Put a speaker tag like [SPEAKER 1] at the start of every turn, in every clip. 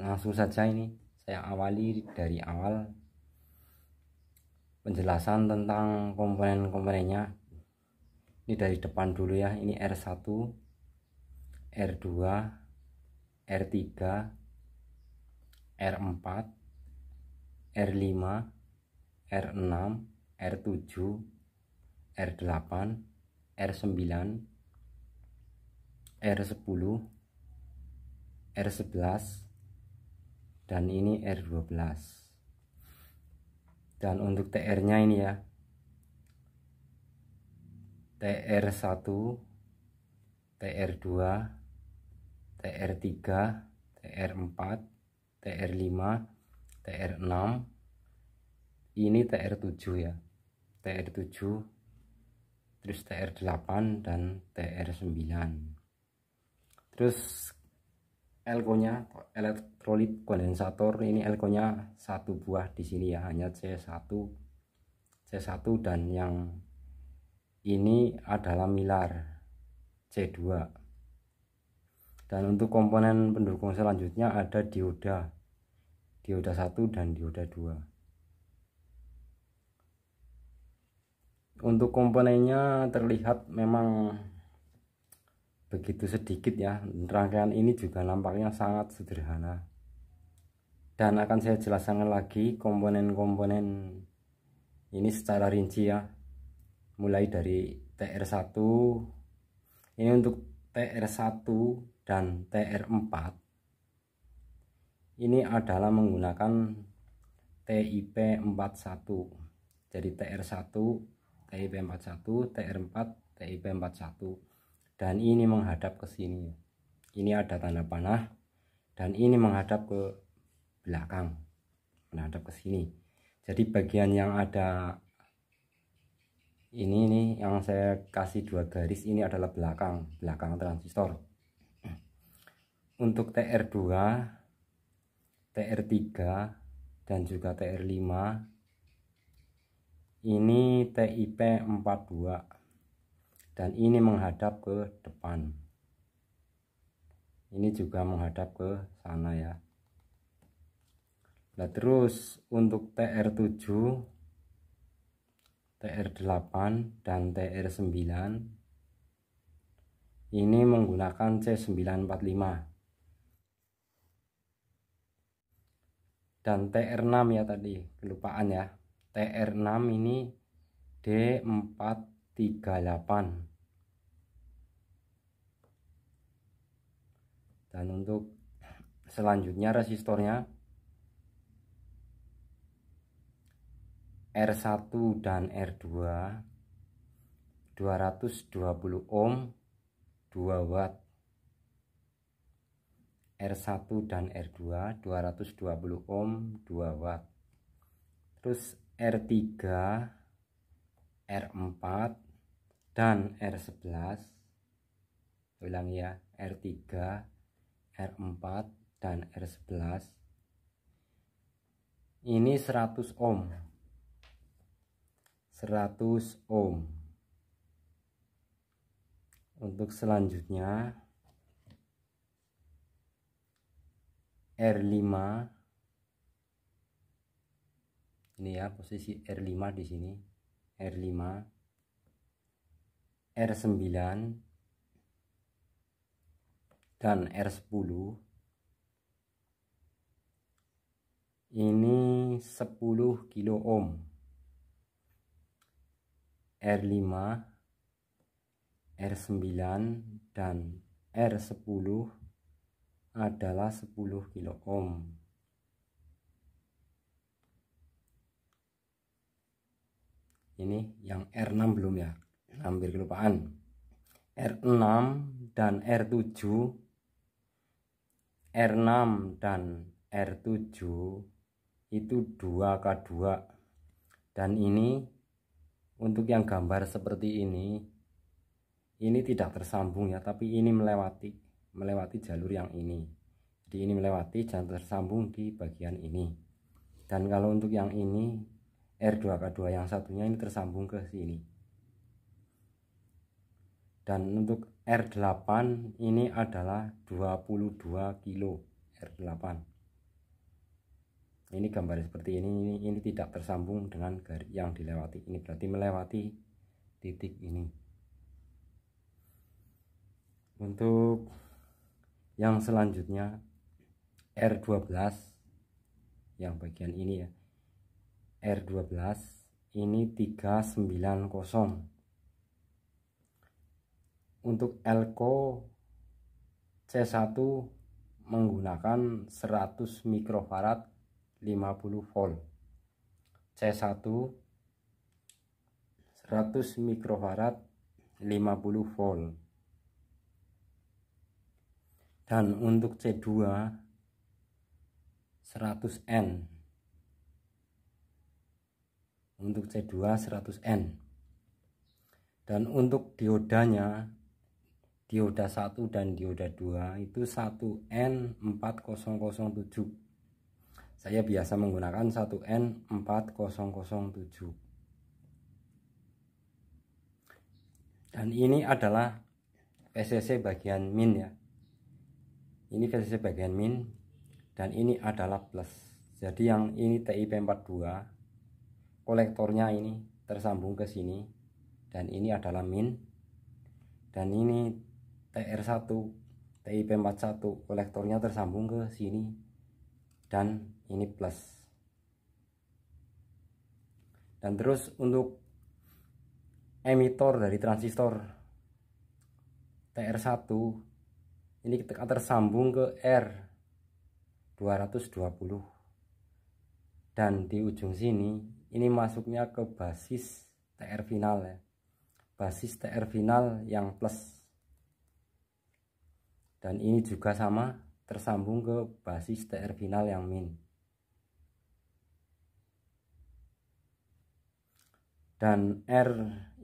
[SPEAKER 1] langsung saja ini saya awali dari awal penjelasan tentang komponen-komponennya ini dari depan dulu ya ini R1 R2 R3 R4 R5 R6 R7 R8 R9 R10 R11 dan ini R12 dan untuk TR nya ini ya TR1 TR2 TR3 TR4 TR5 TR6 ini TR7 ya TR7 terus TR8 dan TR9 terus elkonya elektrolit kondensator ini elkonya satu buah di sini ya hanya C1 C1 dan yang ini adalah milar C2 dan untuk komponen pendukung selanjutnya ada dioda dioda 1 dan dioda 2 untuk komponennya terlihat memang begitu sedikit ya rangkaian ini juga nampaknya sangat sederhana dan akan saya jelaskan lagi komponen-komponen ini secara rinci ya mulai dari TR1 ini untuk TR1 dan TR4 ini adalah menggunakan TIP41 jadi TR1 TIP41 TR4 TIP41 dan ini menghadap ke sini ini ada tanda panah dan ini menghadap ke belakang menghadap ke sini jadi bagian yang ada ini nih yang saya kasih dua garis ini adalah belakang belakang transistor untuk TR2 TR3 dan juga TR5 ini TIP 42 dan ini menghadap ke depan ini juga menghadap ke sana ya nah terus untuk TR7 TR8 dan TR9 ini menggunakan C945 dan TR6 ya tadi kelupaan ya TR6 ini D4 38 dan untuk selanjutnya resistornya R1 dan R2 220 ohm 2 watt R1 dan R2 220 ohm 2 watt terus R3 R4 dan R11 ulang ya R3 R4 dan R11 ini 100 ohm 100 ohm untuk selanjutnya R5 ini ya posisi R5 di sini R5 R9 dan R10 ini 10 kilo ohm R5 R9 dan R10 adalah 10 kilo ohm ini yang R6 belum ya hampir iya. kelupaan R6 dan R7 R6 dan R7 itu 2K2 dan ini untuk yang gambar seperti ini ini tidak tersambung ya tapi ini melewati melewati jalur yang ini jadi ini melewati dan tersambung di bagian ini dan kalau untuk yang ini R2K2 yang satunya ini tersambung ke sini dan untuk R8 ini adalah 22 kilo R8 ini gambar seperti ini ini, ini tidak tersambung dengan garis yang dilewati ini berarti melewati titik ini untuk yang selanjutnya R12 yang bagian ini ya R12 ini 390 untuk elko C1 menggunakan 100 mikrofarad 50 volt C1 100 mikrofarad 50 volt dan untuk C2 100N untuk C2 100N dan untuk diodanya dioda 1 dan dioda 2 itu 1N4007 saya biasa menggunakan 1N4007 dan ini adalah PCC bagian min ya ini PCC bagian min dan ini adalah plus jadi yang ini TIP42 kolektornya ini tersambung ke sini dan ini adalah min dan ini TR1 TIP41 kolektornya tersambung ke sini dan ini plus dan terus untuk emitor dari transistor TR1 ini kita tersambung ke R220 dan di ujung sini ini masuknya ke basis TR final ya basis TR final yang plus dan ini juga sama tersambung ke basis TR final yang min dan R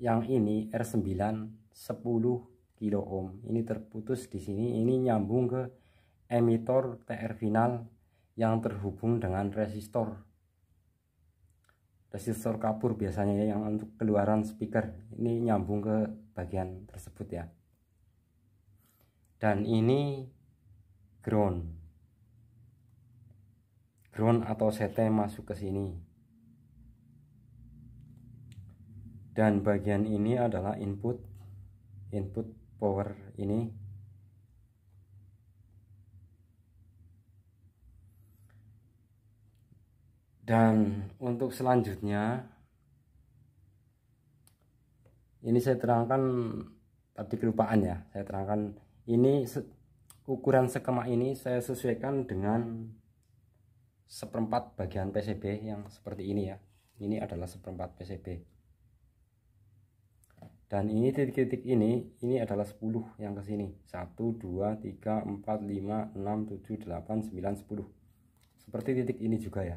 [SPEAKER 1] yang ini R9 10 kilo ohm ini terputus di sini ini nyambung ke emitor TR final yang terhubung dengan resistor resistor kapur biasanya ya yang untuk keluaran speaker ini nyambung ke bagian tersebut ya dan ini ground ground atau CT masuk ke sini dan bagian ini adalah input input power ini dan untuk selanjutnya ini saya terangkan tadi kelupaan ya saya terangkan ini ukuran sekema ini saya sesuaikan dengan seperempat bagian PCB yang seperti ini ya ini adalah seperempat PCB dan ini titik-titik ini ini adalah 10 yang ke sini 1 2 3 4 5 6 7 8 9 10 seperti titik ini juga ya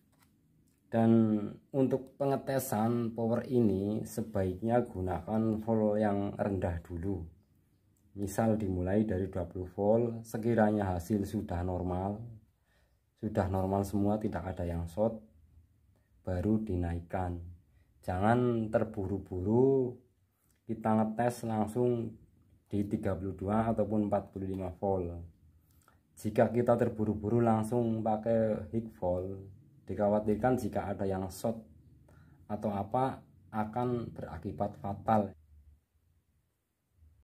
[SPEAKER 1] dan untuk pengetesan power ini sebaiknya gunakan volt yang rendah dulu misal dimulai dari 20 volt sekiranya hasil sudah normal sudah normal semua tidak ada yang short baru dinaikkan jangan terburu-buru kita ngetes langsung di 32 ataupun 45 volt jika kita terburu-buru langsung pakai high volt Dikhawatirkan jika ada yang shot atau apa akan berakibat fatal.